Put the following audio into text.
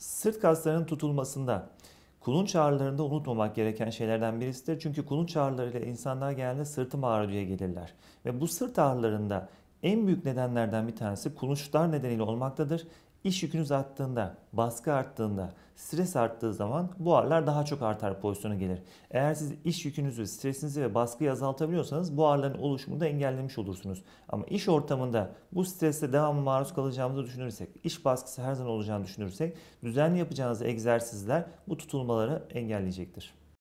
Sırt kaslarının tutulmasında kulun ağrılarında unutmamak gereken şeylerden birisidir. Çünkü kulun ağrılarıyla insanlar genelde sırtım ağrı diye gelirler. Ve bu sırt ağrılarında en büyük nedenlerden bir tanesi kulunçlar nedeniyle olmaktadır. İş yükünüz arttığında, baskı arttığında, stres arttığı zaman buharlar daha çok artar pozisyona gelir. Eğer siz iş yükünüzü, stresinizi ve baskıyı azaltabiliyorsanız buharların oluşumunu da engellemiş olursunuz. Ama iş ortamında bu stresle devamlı maruz kalacağımızı düşünürsek, iş baskısı her zaman olacağını düşünürsek düzenli yapacağınız egzersizler bu tutulmaları engelleyecektir.